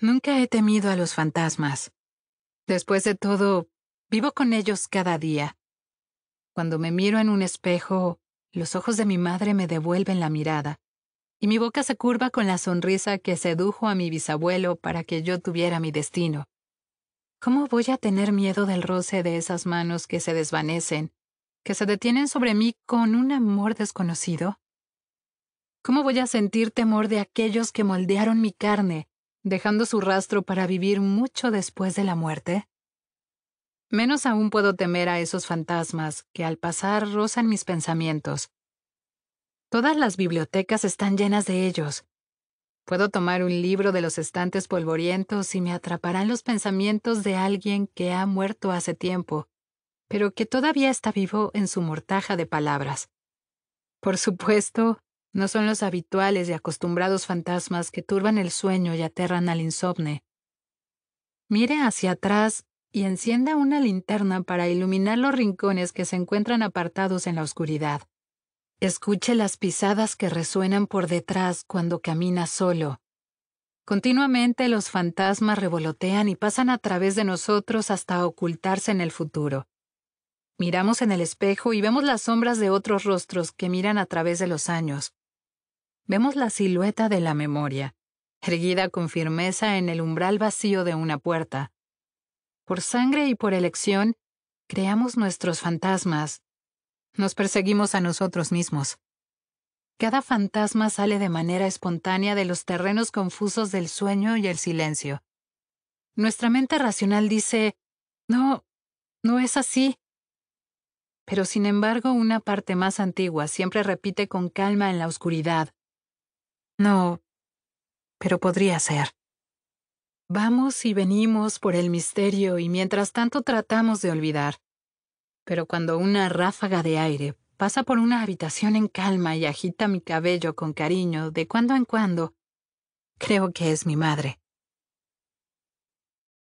Nunca he temido a los fantasmas. Después de todo, vivo con ellos cada día. Cuando me miro en un espejo, los ojos de mi madre me devuelven la mirada, y mi boca se curva con la sonrisa que sedujo a mi bisabuelo para que yo tuviera mi destino. ¿Cómo voy a tener miedo del roce de esas manos que se desvanecen, que se detienen sobre mí con un amor desconocido? ¿Cómo voy a sentir temor de aquellos que moldearon mi carne, dejando su rastro para vivir mucho después de la muerte? Menos aún puedo temer a esos fantasmas que al pasar rozan mis pensamientos. Todas las bibliotecas están llenas de ellos. Puedo tomar un libro de los estantes polvorientos y me atraparán los pensamientos de alguien que ha muerto hace tiempo, pero que todavía está vivo en su mortaja de palabras. Por supuesto, no son los habituales y acostumbrados fantasmas que turban el sueño y aterran al insomne. Mire hacia atrás y encienda una linterna para iluminar los rincones que se encuentran apartados en la oscuridad. Escuche las pisadas que resuenan por detrás cuando camina solo. Continuamente los fantasmas revolotean y pasan a través de nosotros hasta ocultarse en el futuro. Miramos en el espejo y vemos las sombras de otros rostros que miran a través de los años vemos la silueta de la memoria, erguida con firmeza en el umbral vacío de una puerta. Por sangre y por elección, creamos nuestros fantasmas. Nos perseguimos a nosotros mismos. Cada fantasma sale de manera espontánea de los terrenos confusos del sueño y el silencio. Nuestra mente racional dice, no, no es así. Pero sin embargo, una parte más antigua siempre repite con calma en la oscuridad. No, pero podría ser. Vamos y venimos por el misterio y mientras tanto tratamos de olvidar. Pero cuando una ráfaga de aire pasa por una habitación en calma y agita mi cabello con cariño de cuando en cuando, creo que es mi madre.